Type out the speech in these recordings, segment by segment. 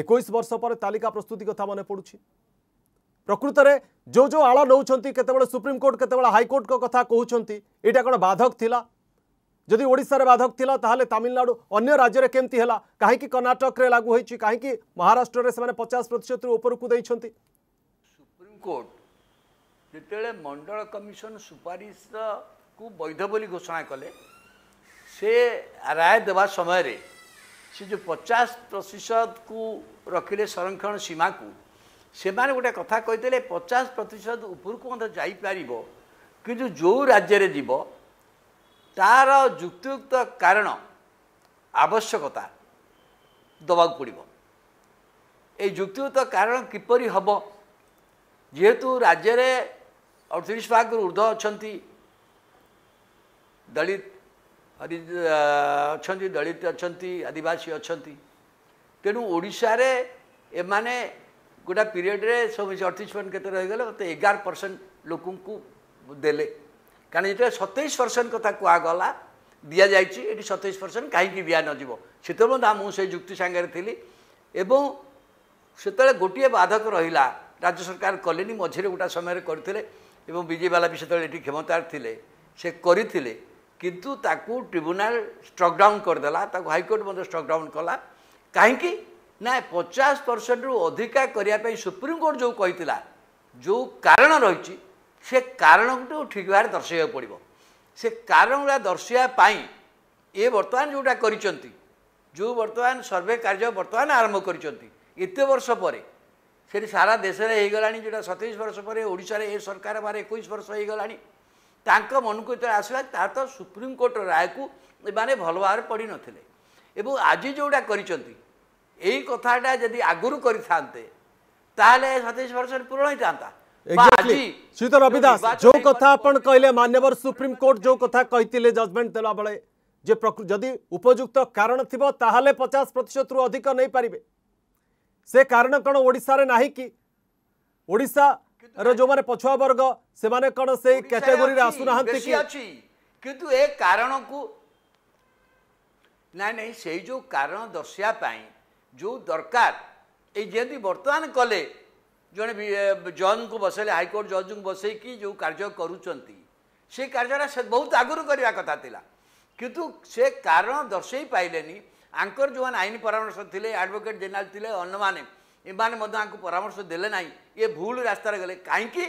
ଏକୋଇଶ ବର୍ଷ ପରେ ତାଲିକା ପ୍ରସ୍ତୁତି କଥା ମନେ ପଡ଼ୁଛି ପ୍ରକୃତରେ ଯେଉଁ ଯେଉଁ ଆଳ ନେଉଛନ୍ତି କେତେବେଳେ ସୁପ୍ରିମକୋର୍ଟ କେତେବେଳେ ହାଇକୋର୍ଟଙ୍କ କଥା କହୁଛନ୍ତି ଏଇଟା କ'ଣ ବାଧକ ଥିଲା ଯଦି ଓଡ଼ିଶାରେ ବାଧକ ଥିଲା ତାହେଲେ ତାମିଲନାଡ଼ୁ ଅନ୍ୟ ରାଜ୍ୟରେ କେମିତି ହେଲା କାହିଁକି କର୍ଣ୍ଣାଟକରେ ଲାଗୁ ହୋଇଛି କାହିଁକି ମହାରାଷ୍ଟ୍ରରେ ସେମାନେ ପଚାଶ ପ୍ରତିଶତରୁ ଉପରକୁ ଦେଇଛନ୍ତି ସୁପ୍ରିମକୋର୍ଟ ଯେତେବେଳେ ମଣ୍ଡଳ କମିଶନ ସୁପାରିଶକୁ ବୈଧ ବୋଲି ଘୋଷଣା କଲେ ସେ ରାୟ ଦେବା ସମୟରେ ସେ ଯେଉଁ ପଚାଶ ପ୍ରତିଶତକୁ ରଖିଲେ ସଂରକ୍ଷଣ ସୀମାକୁ ସେମାନେ ଗୋଟେ କଥା କହିଥିଲେ ପଚାଶ ପ୍ରତିଶତ ଉପରକୁ ମଧ୍ୟ ଯାଇପାରିବ କିନ୍ତୁ ଯେଉଁ ରାଜ୍ୟରେ ଯିବ ତା'ର ଯୁକ୍ତିଯୁକ୍ତ କାରଣ ଆବଶ୍ୟକତା ଦେବାକୁ ପଡ଼ିବ ଏଇ ଯୁକ୍ତିଯୁକ୍ତ କାରଣ କିପରି ହେବ ଯେହେତୁ ରାଜ୍ୟରେ ଅଠତିରିଶ ଭାଗରୁ ଉର୍ଦ୍ଧ୍ୱ ଅଛନ୍ତି ଦଳିତ ଆଦି ଅଛନ୍ତି ଦଳିତ ଅଛନ୍ତି ଆଦିବାସୀ ଅଛନ୍ତି ତେଣୁ ଓଡ଼ିଶାରେ ଏମାନେ ଗୋଟା ପିରିୟଡ଼ରେ ସବୁ ଅଠତିରିଶ ପରସେଣ୍ଟ କେତେ ରହିଗଲେ ମୋତେ ଏଗାର ପରସେଣ୍ଟ ଲୋକଙ୍କୁ ଦେଲେ କାରଣ ଯେତେବେଳେ ସତେଇଶ ପରସେଣ୍ଟ କଥା କୁହାଗଲା ଦିଆଯାଇଛି ଏଠି ସତେଇଶ ପରସେଣ୍ଟ କାହିଁକି ଦିଆ ନଯିବ ସେତେବେଳେ ନା ମୁଁ ସେ ଯୁକ୍ତି ସାଙ୍ଗରେ ଥିଲି ଏବଂ ସେତେବେଳେ ଗୋଟିଏ ବାଧକ ରହିଲା ରାଜ୍ୟ ସରକାର କଲେନି ମଝିରେ ଗୋଟା ସମୟରେ କରିଥିଲେ ଏବଂ ବିଜେପି ବାଲା ବି ସେତେବେଳେ ଏଠି କ୍ଷମତାରେ ଥିଲେ ସେ କରିଥିଲେ କିନ୍ତୁ ତାକୁ ଟ୍ରିବ୍ୟୁନାଲ୍ ଷ୍ଟକ୍ଡାଉନ୍ କରିଦେଲା ତାକୁ ହାଇକୋର୍ଟ ମଧ୍ୟ ଷ୍ଟକ୍ଡାଉନ୍ କଲା କାହିଁକି ନା ପଚାଶ ପରସେଣ୍ଟରୁ ଅଧିକା କରିବା ପାଇଁ ସୁପ୍ରିମକୋର୍ଟ ଯେଉଁ କହିଥିଲା ଯେଉଁ କାରଣ ରହିଛି ସେ କାରଣକୁ ଠିକ୍ ଭାବରେ ଦର୍ଶାଇବାକୁ ପଡ଼ିବ ସେ କାରଣଗୁଡ଼ା ଦର୍ଶାଇବା ପାଇଁ ଏ ବର୍ତ୍ତମାନ ଯେଉଁଟା କରିଛନ୍ତି ଯେଉଁ ବର୍ତ୍ତମାନ ସର୍ଭେ କାର୍ଯ୍ୟ ବର୍ତ୍ତମାନ ଆରମ୍ଭ କରିଛନ୍ତି ଏତେ ବର୍ଷ ପରେ ସେଠି ସାରା ଦେଶରେ ହେଇଗଲାଣି ଯେଉଁଟା ସତେଇଶ ବର୍ଷ ପରେ ଓଡ଼ିଶାରେ ଏ ସରକାର ମାନେ ଏକୋଇଶ ବର୍ଷ ହେଇଗଲାଣି ତାଙ୍କ ମନକୁ ଯେତେବେଳେ ଆସିଲା ତାର ତ ସୁପ୍ରିମକୋର୍ଟର ରାୟକୁ ଏମାନେ ଭଲ ଭାବରେ ପଢ଼ିନଥିଲେ ଏବଂ ଆଜି ଯେଉଁଟା କରିଛନ୍ତି ଏଇ କଥାଟା ଯଦି ଆଗରୁ କରିଥାନ୍ତେ ତାହେଲେ ସତେଇଶ ବର୍ଷରେ ପୂରଣ ହେଇଥାନ୍ତା ଶ୍ରୀତ ରବିଦାସ ଯୋଉ କଥା ଆପଣ କହିଲେ ମାନ୍ୟବର ସୁପ୍ରିମକୋର୍ଟ ଯୋଉ କଥା କହିଥିଲେ ଜଜମେଣ୍ଟ ଦେଲାବେଳେ ଯେ ଯଦି ଉପଯୁକ୍ତ କାରଣ ଥିବ ତାହେଲେ ପଚାଶ ପ୍ରତିଶତରୁ ଅଧିକ ନେଇପାରିବେ ସେ କାରଣ କ'ଣ ଓଡ଼ିଶାରେ ନାହିଁ କି ଓଡ଼ିଶା ର ଯେଉଁମାନେ ପଛୁଆ ବର୍ଗ ସେମାନେ କ'ଣ ସେଇ କ୍ୟାଟେଗୋରିରେ ଆସୁନାହାନ୍ତି କି ଅଛି କିନ୍ତୁ ଏ କାରଣକୁ ନାଇଁ ନାଇଁ ସେଇ ଯେଉଁ କାରଣ ଦର୍ଶିବା ପାଇଁ ଯେଉଁ ଦରକାର ଏଇ ଯେମିତି ବର୍ତ୍ତମାନ କଲେ ଜଣେ ଜଜ୍ଙ୍କୁ ବସେଇଲେ ହାଇକୋର୍ଟ ଜଜ୍ଙ୍କୁ ବସେଇକି ଯେଉଁ କାର୍ଯ୍ୟ କରୁଛନ୍ତି ସେ କାର୍ଯ୍ୟଟା ସେ ବହୁତ ଆଗରୁ କରିବା କଥା ଥିଲା କିନ୍ତୁ ସେ କାରଣ ଦର୍ଶାଇ ପାଇଲେନି ଆଙ୍କର ଯେଉଁମାନେ ଆଇନ ପରାମର୍ଶ ଥିଲେ ଆଡ଼ଭୋକେଟ୍ ଜେନେରାଲ୍ ଥିଲେ ଅନ୍ୟମାନେ ଏମାନେ ମଧ୍ୟ ଆଙ୍କୁ ପରାମର୍ଶ ଦେଲେ ନାହିଁ ଇଏ ଭୁଲ ରାସ୍ତାରେ ଗଲେ କାହିଁକି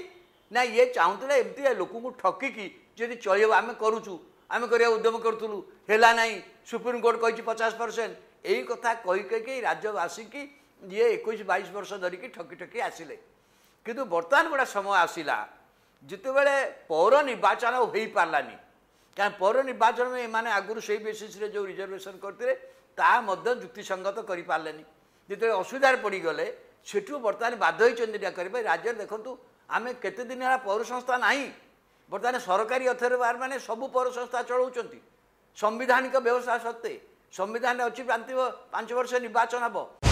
ନା ଇଏ ଚାହୁଁଥିଲେ ଏମିତି ଲୋକଙ୍କୁ ଠକିକି ଯଦି ଚଳିବ ଆମେ କରୁଛୁ ଆମେ କରିବାକୁ ଉଦ୍ୟମ କରୁଥିଲୁ ହେଲା ନାହିଁ ସୁପ୍ରିମକୋର୍ଟ କହିଛି ପଚାଶ ପରସେଣ୍ଟ ଏଇ କଥା କହି କହିକି ରାଜ୍ୟବାସୀଙ୍କି ଇଏ ଏକୋଇଶ ବାଇଶ ବର୍ଷ ଧରିକି ଠକି ଠକି ଆସିଲେ କିନ୍ତୁ ବର୍ତ୍ତମାନ ଗୋଟେ ସମୟ ଆସିଲା ଯେତେବେଳେ ପୌର ନିର୍ବାଚନ ହୋଇପାରିଲାନି କାରଣ ପୌର ନିର୍ବାଚନ ଏମାନେ ଆଗରୁ ସେଇ ବେସିସ୍ରେ ଯେଉଁ ରିଜର୍ଭେସନ୍ କରିଥିଲେ ତାହା ମଧ୍ୟ ଯୁକ୍ତିସଙ୍ଗତ କରିପାରିଲେନି ଯେତେବେଳେ ଅସୁବିଧାରେ ପଡ଼ିଗଲେ ସେଠୁ ବର୍ତ୍ତମାନ ବାଧ୍ୟ ହୋଇଛନ୍ତି ଏଇଟା କରିବା ରାଜ୍ୟରେ ଦେଖନ୍ତୁ ଆମେ କେତେ ଦିନ ହେଲା ପୌରସଂସ୍ଥା ନାହିଁ ବର୍ତ୍ତମାନ ସରକାରୀ ଅଥରିବାର ମାନେ ସବୁ ସଂସ୍ଥା ଚଳାଉଛନ୍ତି ସମ୍ବିଧାନିକ ବ୍ୟବସ୍ଥା ସତ୍ତ୍ୱେ ସମ୍ବିଧାନରେ ଅଛି ପ୍ରାନ୍ତ ପାଞ୍ଚ ବର୍ଷ ନିର୍ବାଚନ ହେବ